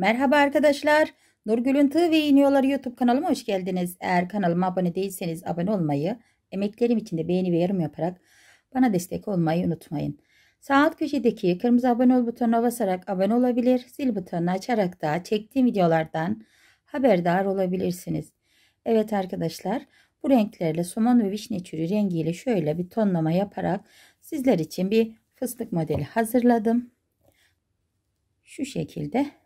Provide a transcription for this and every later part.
Merhaba arkadaşlar. Nurgül'ün Tığ ve İniyorlar YouTube kanalıma hoş geldiniz. Eğer kanalıma abone değilseniz abone olmayı, emeklerim için de beğeni ve yorum yaparak bana destek olmayı unutmayın. Sağ alt köşedeki kırmızı abone ol butonuna basarak abone olabilir, zil butonunu açarak da çektiğim videolardan haberdar olabilirsiniz. Evet arkadaşlar bu renklerle somon ve vişne çürü rengiyle şöyle bir tonlama yaparak sizler için bir fıstık modeli hazırladım. Şu şekilde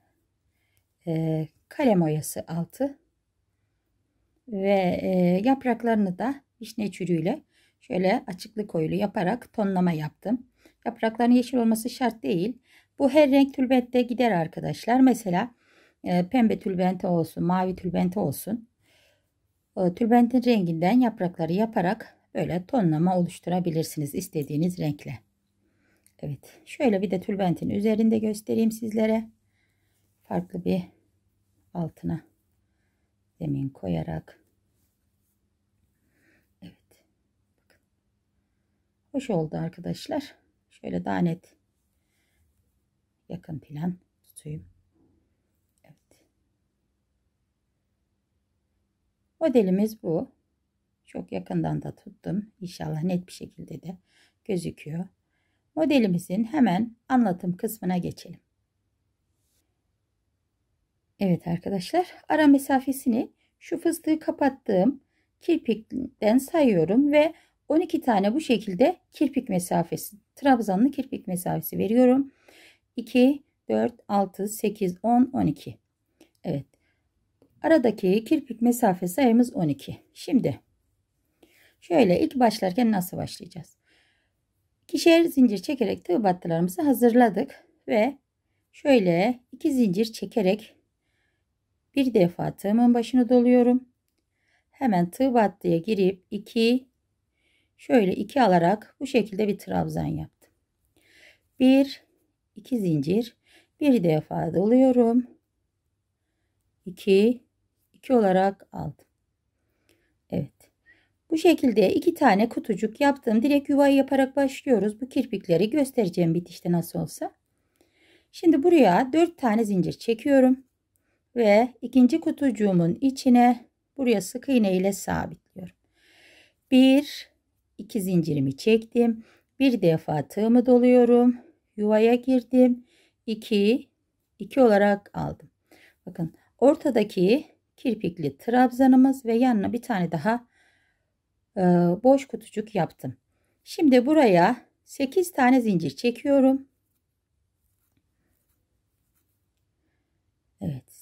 e, kalem oyası altı ve e, yapraklarını da vişne çürüğüyle şöyle açıklı koyulu yaparak tonlama yaptım. Yaprakların yeşil olması şart değil. Bu her renk tülbentte gider arkadaşlar. Mesela e, pembe tülbente olsun, mavi tülbente olsun. E, tülbentin renginden yaprakları yaparak böyle tonlama oluşturabilirsiniz istediğiniz renkle. Evet şöyle bir de tülbentin üzerinde göstereyim sizlere farklı bir altına zemin koyarak evet hoş oldu arkadaşlar şöyle daha net yakın plan tutayım evet modelimiz bu çok yakından da tuttum inşallah net bir şekilde de gözüküyor modelimizin hemen anlatım kısmına geçelim Evet arkadaşlar ara mesafesini şu fıstığı kapattığım kirpikten sayıyorum ve 12 tane bu şekilde kirpik mesafesi trabzanlı kirpik mesafesi veriyorum. 2, 4, 6, 8, 10, 12. Evet. Aradaki kirpik mesafe sayımız 12. Şimdi şöyle ilk başlarken nasıl başlayacağız? İkişer zincir çekerek tığ battılarımızı hazırladık ve şöyle iki zincir çekerek bir defa tığımın başını doluyorum. Hemen tığ battıya girip 2 şöyle 2 alarak bu şekilde bir trabzan yaptım. 1 2 zincir bir defa doluyorum. 2 2 olarak aldım. Evet. Bu şekilde iki tane kutucuk yaptım. Direkt yuvayı yaparak başlıyoruz. Bu kirpikleri göstereceğim bitişte nasıl olsa. Şimdi buraya 4 tane zincir çekiyorum ve ikinci kutucuğumun içine buraya sık iğne ile sabitliyorum. Bir, iki zincirimi çektim. Bir defa tığımı doluyorum. Yuvaya girdim. 2 2 olarak aldım. Bakın ortadaki kirpikli trabzanımız ve yanına bir tane daha e, boş kutucuk yaptım. Şimdi buraya 8 tane zincir çekiyorum.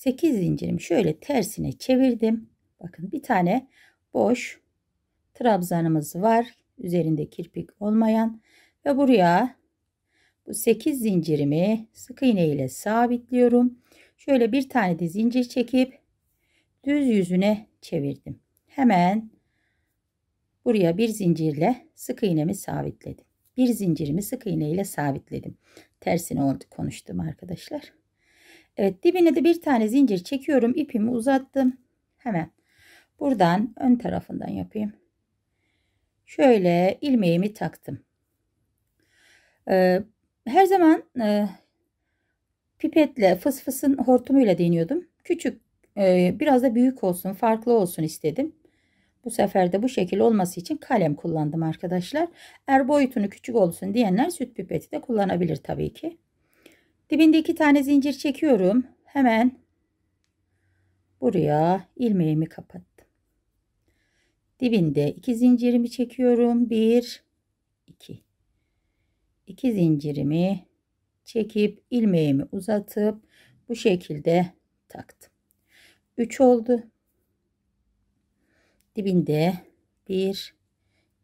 8 zincirimi şöyle tersine çevirdim. Bakın bir tane boş trabzanımız var. Üzerinde kirpik olmayan ve buraya bu 8 zincirimi sık iğne ile sabitliyorum. Şöyle bir tane de zincir çekip düz yüzüne çevirdim. Hemen buraya bir zincirle sık iğnemi sabitledim. Bir zincirimi sık iğne ile sabitledim. Tersine oldu konuştum arkadaşlar. Evet dibine de bir tane zincir çekiyorum. ipimi uzattım. Hemen buradan ön tarafından yapayım. Şöyle ilmeğimi taktım. Ee, her zaman e, pipetle fısın hortumuyla deniyordum. Küçük e, biraz da büyük olsun farklı olsun istedim. Bu sefer de bu şekil olması için kalem kullandım arkadaşlar. Eğer boyutunu küçük olsun diyenler süt pipeti de kullanabilir tabii ki. Dibinde iki tane zincir çekiyorum. Hemen buraya ilmeğimi kapattım. Dibinde iki zincirimi çekiyorum. Bir, iki. İki zincirimi çekip ilmeğimi uzatıp bu şekilde taktım. Üç oldu. Dibinde bir,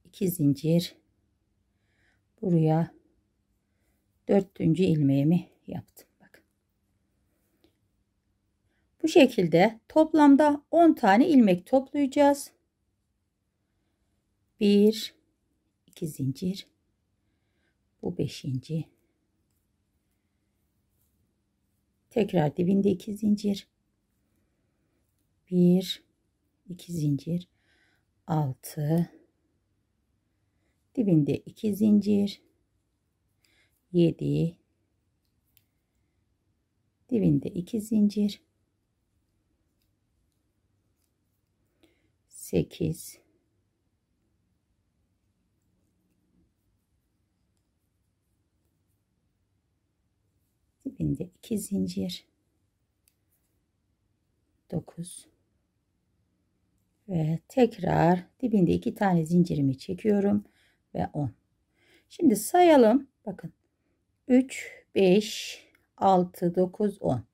iki zincir buraya dördüncü ilmeğimi yaptım. Bakın. Bu şekilde toplamda 10 tane ilmek toplayacağız. 1 2 zincir. Bu 5. Tekrar dibinde 2 zincir. 1 2 zincir. 6 dibinde 2 zincir. 7 Dibinde 2 zincir. 8 Dibinde 2 zincir. 9 ve tekrar dibinde iki tane zincirimi çekiyorum ve 10. Şimdi sayalım. Bakın 3 5 6, 9, 10.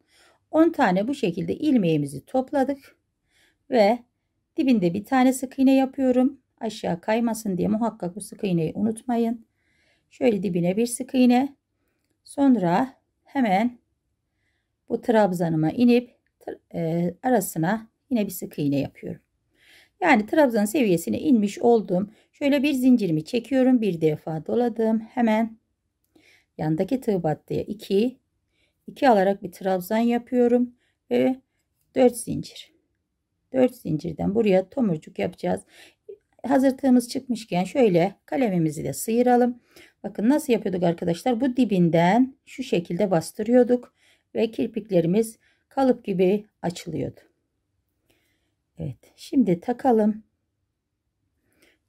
10 tane bu şekilde ilmeğimizi topladık. Ve dibinde bir tane sık iğne yapıyorum. Aşağı kaymasın diye muhakkak bu sık iğneyi unutmayın. Şöyle dibine bir sık iğne. Sonra hemen bu trabzanıma inip e, arasına yine bir sık iğne yapıyorum. Yani trabzan seviyesine inmiş oldum. Şöyle bir zincirimi çekiyorum. Bir defa doladım. Hemen yandaki tığ battıya 2 2 alarak bir trabzan yapıyorum ve 4 zincir 4 zincirden buraya tomurcuk yapacağız hazır çıkmışken şöyle kalemimizi de sıyıralım bakın nasıl yapıyorduk arkadaşlar bu dibinden şu şekilde bastırıyorduk ve kirpiklerimiz kalıp gibi açılıyordu Evet şimdi takalım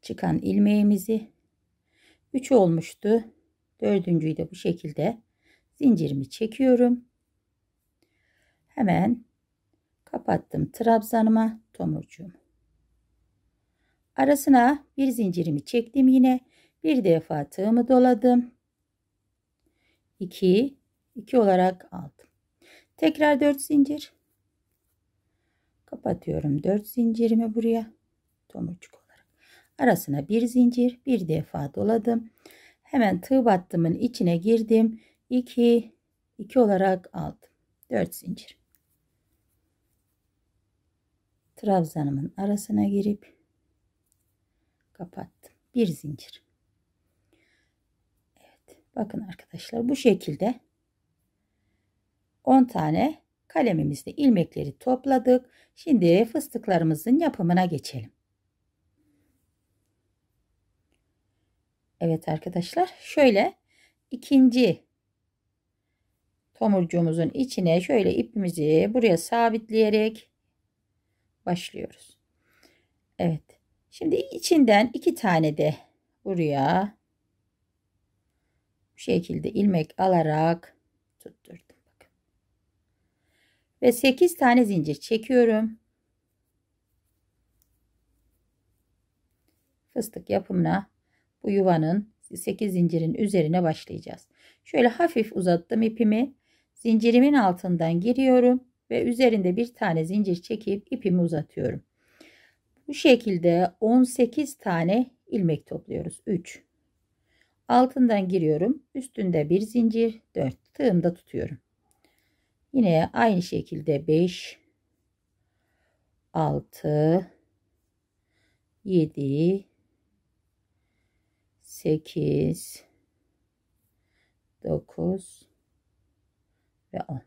çıkan ilmeğimizi 3 olmuştu dördüncüyü de bu şekilde Zincirimi çekiyorum. Hemen kapattım trabzanıma tomurcuğum. Arasına bir zincirimi çektim yine. Bir defa tığımı doladım. 2 2 olarak aldım. Tekrar 4 zincir. Kapatıyorum 4 zincirimi buraya. Tomurcuk olarak. Arasına bir zincir, bir defa doladım. Hemen tığ battımın içine girdim. 2 2 olarak aldım. 4 zincir. Trabzanımın arasına girip kapattım. Bir zincir. Evet. Bakın arkadaşlar bu şekilde 10 tane kalemimizde ilmekleri topladık. Şimdi fıstıklarımızın yapımına geçelim. Evet arkadaşlar şöyle ikinci tomurcuğumuzun içine şöyle ipimizi buraya sabitleyerek başlıyoruz. Evet. Şimdi içinden iki tane de buraya bu şekilde ilmek alarak tutturdum. Ve 8 tane zincir çekiyorum. Fıstık yapımına bu yuvanın 8 zincirin üzerine başlayacağız. Şöyle hafif uzattım ipimi. Zincirimin altından giriyorum ve üzerinde bir tane zincir çekip ipimi uzatıyorum. Bu şekilde 18 tane ilmek topluyoruz. 3. Altından giriyorum. Üstünde bir zincir. 4. Tığımda tutuyorum. Yine aynı şekilde 5 6 7 8 9 ve 10.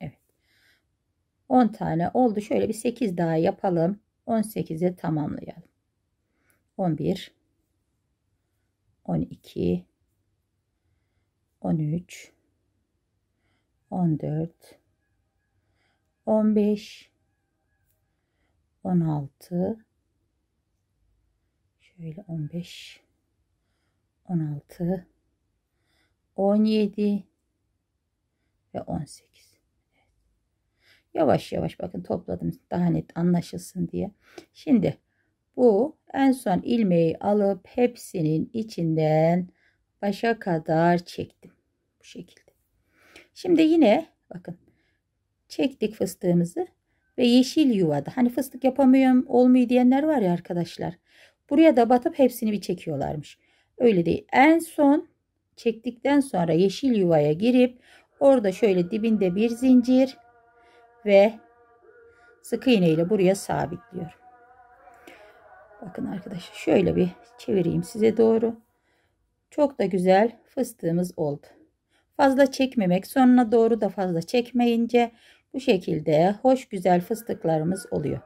Evet. 10 tane oldu. Şöyle bir 8 daha yapalım. 18'i tamamlayalım. 11 12 13 14 15 16 şöyle 15 16 17 ve 18. Evet. Yavaş yavaş bakın topladım daha net anlaşılsın diye. Şimdi bu en son ilmeği alıp hepsinin içinden başa kadar çektim. Bu şekilde. Şimdi yine bakın çektik fıstığımızı ve yeşil yuvada. Hani fıstık yapamıyorum olmuyor diyenler var ya arkadaşlar. Buraya da batıp hepsini bir çekiyorlarmış. Öyle değil. En son çektikten sonra yeşil yuvaya girip orada şöyle dibinde bir zincir ve sık iğne ile buraya sabitliyorum. Bakın arkadaşlar şöyle bir çevireyim size doğru. Çok da güzel fıstığımız oldu. Fazla çekmemek sonuna doğru da fazla çekmeyince bu şekilde hoş güzel fıstıklarımız oluyor.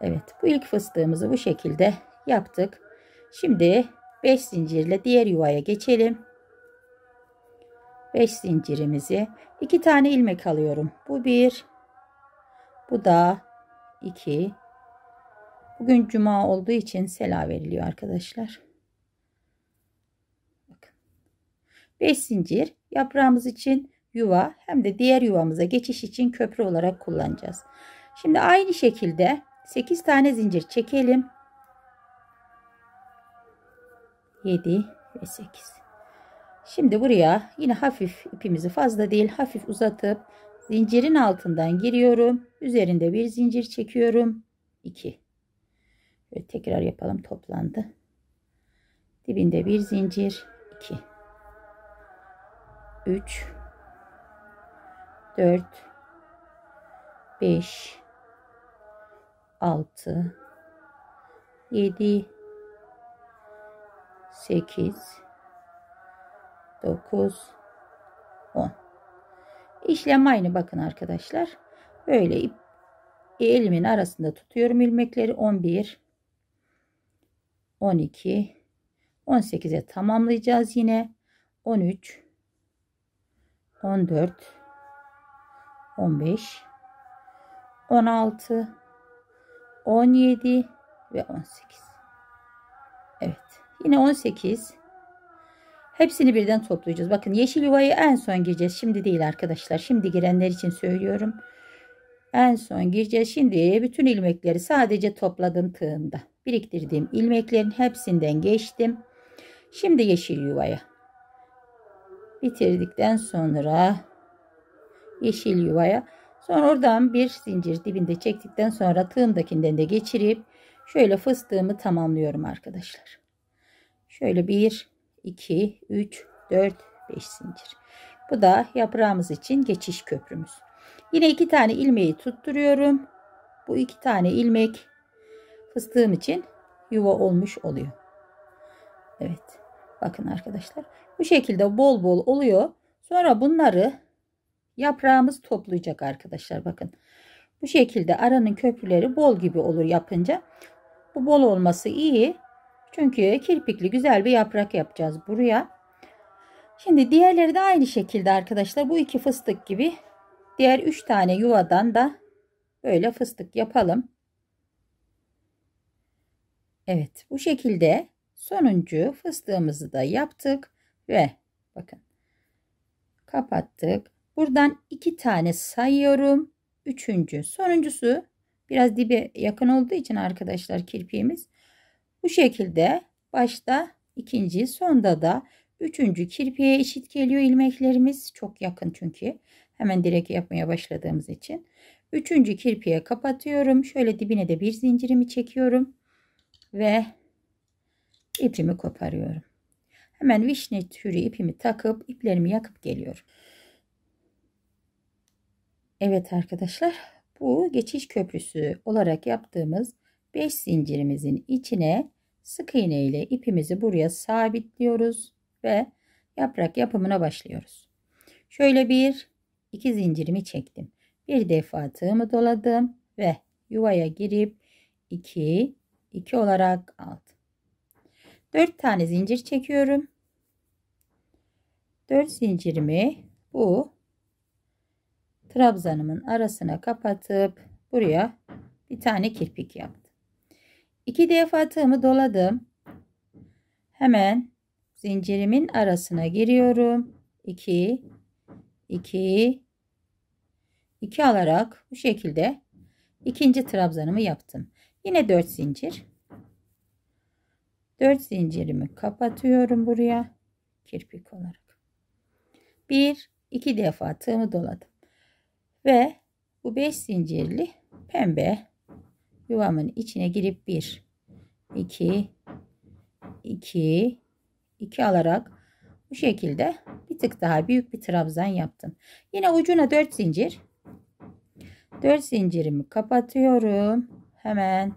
Evet bu ilk fıstığımızı bu şekilde yaptık. Şimdi 5 zincirle diğer yuvaya geçelim. 5 zincirimizi 2 tane ilmek alıyorum. Bu bir, bu da iki. Bugün cuma olduğu için sela veriliyor arkadaşlar. Bakın. 5 zincir yaprağımız için yuva hem de diğer yuvamıza geçiş için köprü olarak kullanacağız. Şimdi aynı şekilde 8 tane zincir çekelim. 7 ve 8. Şimdi buraya yine hafif ipimizi fazla değil hafif uzatıp zincirin altından giriyorum. Üzerinde bir zincir çekiyorum. 2. Ve tekrar yapalım toplandı. Dibinde bir zincir 2. 3 4 5 6 7 8 9, 10. İşlem aynı bakın arkadaşlar. Böyle ip, elimin arasında tutuyorum ilmekleri. 11, 12, 18'e tamamlayacağız yine. 13, 14, 15, 16, 17 ve 18. Evet. Yine 18, Hepsini birden toplayacağız. Bakın yeşil yuvayı en son gireceğiz. Şimdi değil arkadaşlar. Şimdi girenler için söylüyorum. En son gireceğiz. Şimdi bütün ilmekleri sadece topladım tığında. Biriktirdiğim ilmeklerin hepsinden geçtim. Şimdi yeşil yuvaya. Bitirdikten sonra yeşil yuvaya. Sonra oradan bir zincir dibinde çektikten sonra tığımdakinden de geçirip şöyle fıstığımı tamamlıyorum arkadaşlar. Şöyle bir 2, 3, 4, 5 zincir. Bu da yaprağımız için geçiş köprümüz. Yine iki tane ilmeği tutturuyorum. Bu iki tane ilmek fıstığım için yuva olmuş oluyor. Evet. Bakın arkadaşlar. Bu şekilde bol bol oluyor. Sonra bunları yaprağımız toplayacak arkadaşlar. Bakın. Bu şekilde aranın köprüleri bol gibi olur yapınca. Bu bol olması iyi. Çünkü kirpikli güzel bir yaprak yapacağız buraya. Şimdi diğerleri de aynı şekilde arkadaşlar. Bu iki fıstık gibi diğer üç tane yuvadan da böyle fıstık yapalım. Evet bu şekilde sonuncu fıstığımızı da yaptık ve bakın kapattık. Buradan iki tane sayıyorum. Üçüncü sonuncusu biraz dibe yakın olduğu için arkadaşlar kirpiğimiz bu şekilde başta ikinci sonda da üçüncü kirpiğe eşit geliyor ilmeklerimiz. Çok yakın çünkü. Hemen direkt yapmaya başladığımız için. Üçüncü kirpiğe kapatıyorum. Şöyle dibine de bir zincirimi çekiyorum. Ve ipimi koparıyorum. Hemen vişne türü ipimi takıp iplerimi yakıp geliyorum. Evet arkadaşlar bu geçiş köprüsü olarak yaptığımız 5 zincirimizin içine sık iğne ile ipimizi buraya sabitliyoruz ve yaprak yapımına başlıyoruz. Şöyle bir iki zincirimi çektim. Bir defa tığımı doladım ve yuvaya girip 2 2 olarak aldım. 4 tane zincir çekiyorum. 4 zincirimi bu trabzanımın arasına kapatıp buraya bir tane kirpik yaptım. İki defa tığımı doladım. Hemen zincirimin arasına giriyorum. 2 2 2 alarak bu şekilde ikinci trabzanımı yaptım. Yine 4 zincir. 4 zincirimi kapatıyorum buraya kirpik olarak. 1 2 defa tığımı doladım. Ve bu 5 zincirli pembe Yuvamın içine girip 1, 2, 2, 2 alarak bu şekilde bir tık daha büyük bir trabzan yaptım. Yine ucuna 4 zincir. 4 zincirimi kapatıyorum. Hemen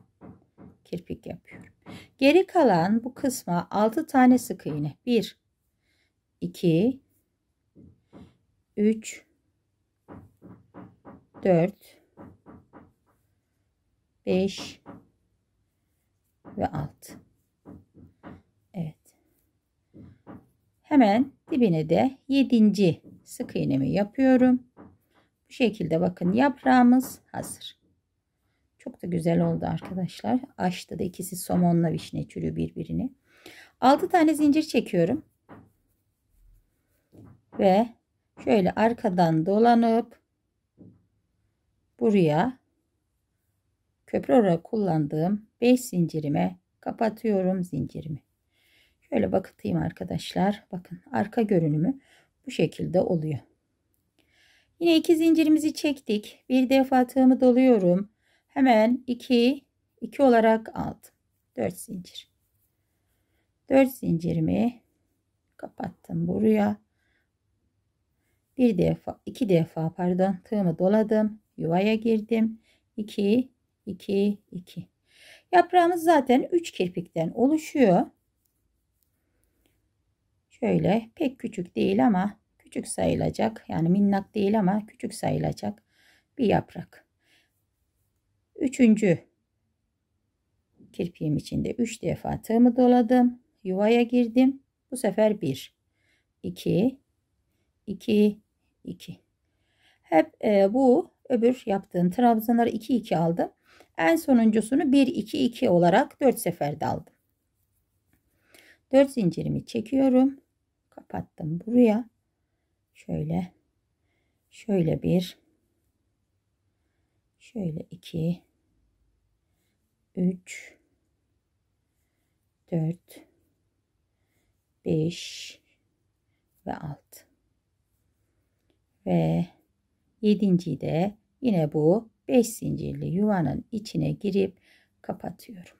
kirpik yapıyorum. Geri kalan bu kısma 6 tane sık iğne. 1 2 3 4 5 ve 6. Evet. Hemen dibine de 7. sık iğnemi yapıyorum. Bu şekilde bakın yaprağımız hazır. Çok da güzel oldu arkadaşlar. Açtı da ikisi somonla vişne türü birbirini. 6 tane zincir çekiyorum. Ve şöyle arkadan dolanıp buraya köprü olarak kullandığım 5 zincirime kapatıyorum zincirimi. Şöyle bakıtayım arkadaşlar. Bakın arka görünümü bu şekilde oluyor. Yine iki zincirimizi çektik. Bir defa tığımı doluyorum. Hemen 2 2 olarak aldım. 4 zincir. 4 zincirimi kapattım buraya. Bir defa, iki defa pardon tığımı doladım. Yuvaya girdim. 2 2, 2. Yaprağımız zaten 3 kirpikten oluşuyor. Şöyle pek küçük değil ama küçük sayılacak. Yani minnak değil ama küçük sayılacak bir yaprak. Üçüncü kirpiğim içinde 3 defa tığımı doladım. Yuvaya girdim. Bu sefer 1, 2, 2, 2. Hep e, bu öbür yaptığım trabzanları 2 2 aldım. En sonuncusunu 1 2 2 olarak 4 seferde aldım. 4 zincirimi çekiyorum. Kapattım buraya. Şöyle şöyle bir şöyle 2 3 4 5 ve 6 ve yedinciyi de yine bu 5 zincirli yuvanın içine girip kapatıyorum.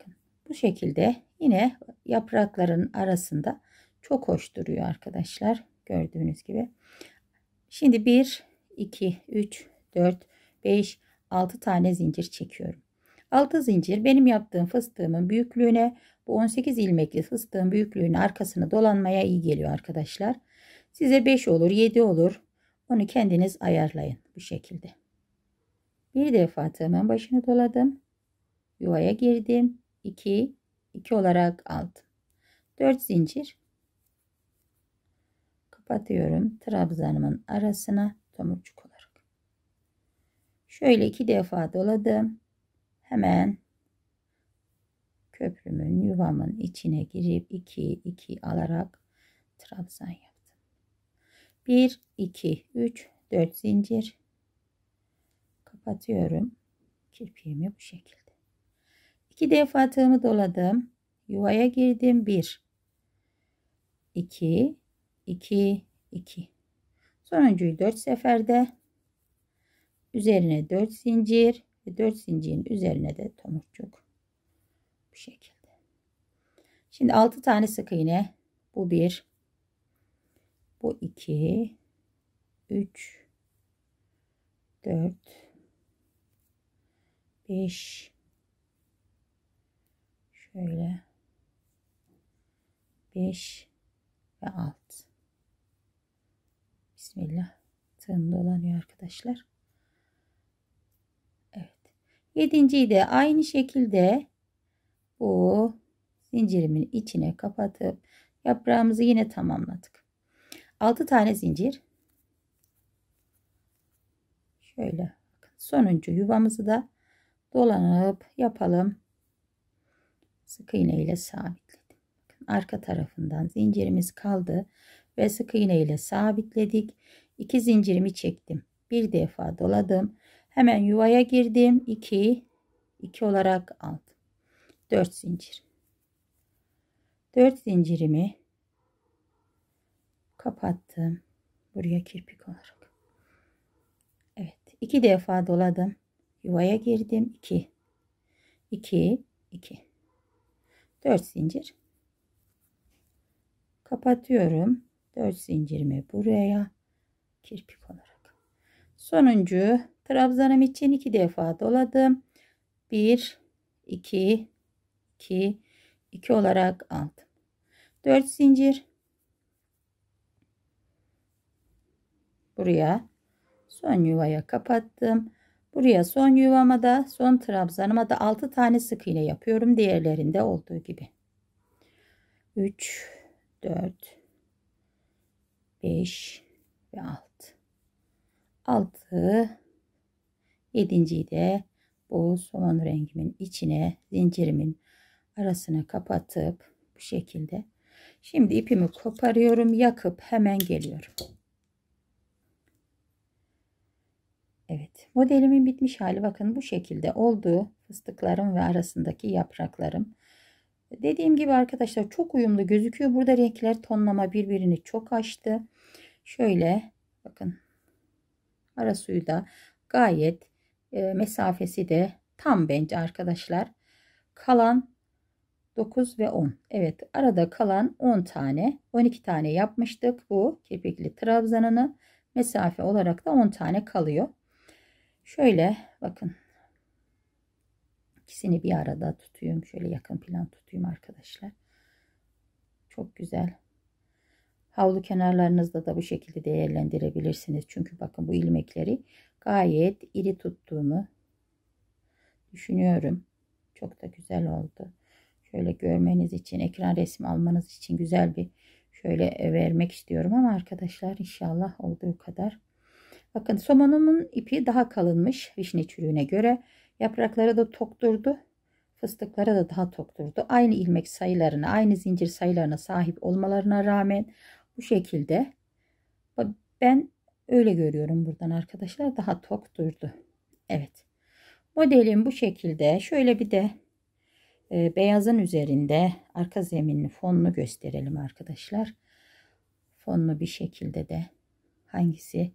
Bakın bu şekilde yine yaprakların arasında çok hoş duruyor arkadaşlar. Gördüğünüz gibi. Şimdi 1, 2, 3, 4, 5, 6 tane zincir çekiyorum. 6 zincir benim yaptığım fıstığımın büyüklüğüne bu 18 ilmekli fıstığın büyüklüğünün arkasını dolanmaya iyi geliyor arkadaşlar. Size 5 olur 7 olur onu kendiniz ayarlayın bu şekilde. Bir defa tığımın başını doladım. Yuvaya girdim. 2 2 olarak aldım. 4 zincir. Kapatıyorum trabzanımın arasına tomurcuk olarak. Şöyle iki defa doladım. Hemen köprümün yuvamın içine girip 2 2 alarak trabzan yaptım. 1 2 3 4 zincir kapatıyorum. Kirpiğimi bu şekilde. İki defa tığımı doladım. Yuvaya girdim. Bir, iki, iki, iki. Sonuncuyu dört seferde üzerine dört zincir ve dört zincirin üzerine de tomurcuk. Bu şekilde. Şimdi altı tane sık iğne. Bu bir, bu iki, üç, dört. 5 şöyle 5 ve 6 Bismillah tığım dolanıyor arkadaşlar Evet yedinciyi de aynı şekilde bu zincirimin içine kapatıp yaprağımızı yine tamamladık 6 tane zincir şöyle sonuncu yuvamızı da dolanıp yapalım. Sık iğne ile sabitledim. Arka tarafından zincirimiz kaldı ve sık iğne ile sabitledik. İki zincirimi çektim. Bir defa doladım. Hemen yuvaya girdim. 2 2 olarak aldım. 4 zincir. 4 zincirimi kapattım. Buraya kirpik olarak. Evet. iki defa doladım. Yuvaya girdim. 2 2 2 4 zincir. Kapatıyorum. 4 zincirimi buraya kirpik olarak. Sonuncu trabzanım için 2 defa doladım. 1 2 2 2 olarak aldım. 4 zincir. Buraya son yuvaya kapattım. Buraya son yuvama da son trabzanıma da 6 tane sık iğne yapıyorum. Diğerlerinde olduğu gibi. 3 4 5 ve 6. 6 7.yi de bu somon rengimin içine zincirimin arasına kapatıp bu şekilde. Şimdi ipimi koparıyorum, yakıp hemen geliyorum. Evet modelimin bitmiş hali bakın bu şekilde olduğu Fıstıklarım ve arasındaki yapraklarım. Dediğim gibi arkadaşlar çok uyumlu gözüküyor. Burada renkler tonlama birbirini çok açtı. Şöyle bakın ara suyu da gayet e, mesafesi de tam bence arkadaşlar. Kalan 9 ve 10. Evet arada kalan 10 tane 12 tane yapmıştık bu kirpikli trabzanını. Mesafe olarak da 10 tane kalıyor. Şöyle bakın. İkisini bir arada tutuyum. Şöyle yakın plan tutuyum arkadaşlar. Çok güzel. Havlu kenarlarınızda da bu şekilde değerlendirebilirsiniz. Çünkü bakın bu ilmekleri gayet iri tuttuğumu düşünüyorum. Çok da güzel oldu. Şöyle görmeniz için, ekran resmi almanız için güzel bir şöyle vermek istiyorum ama arkadaşlar inşallah olduğu kadar Bakın somonumun ipi daha kalınmış vişne çürüğüne göre. Yaprakları da tok durdu. Fıstıklara da daha tok durdu. Aynı ilmek sayılarına, aynı zincir sayılarına sahip olmalarına rağmen bu şekilde ben öyle görüyorum buradan arkadaşlar daha tok durdu. Evet. Modelim bu şekilde. Şöyle bir de e, beyazın üzerinde arka zeminli fonunu gösterelim arkadaşlar. Fonlu bir şekilde de hangisi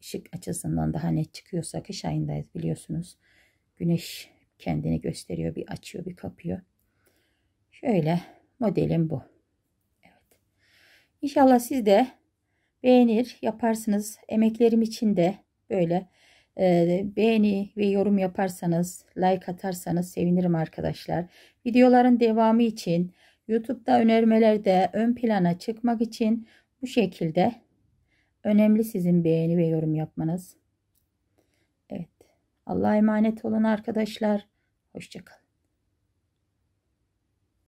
ışık açısından daha net çıkıyorsa kış ayındayız biliyorsunuz. Güneş kendini gösteriyor. Bir açıyor bir kapıyor. Şöyle modelim bu. Evet. İnşallah siz de beğenir yaparsınız. Emeklerim için de böyle e, beğeni ve yorum yaparsanız like atarsanız sevinirim arkadaşlar. Videoların devamı için YouTube'da önermelerde ön plana çıkmak için bu şekilde Önemli sizin beğeni ve yorum yapmanız. Evet. Allah'a emanet olun arkadaşlar. Hoşçakalın.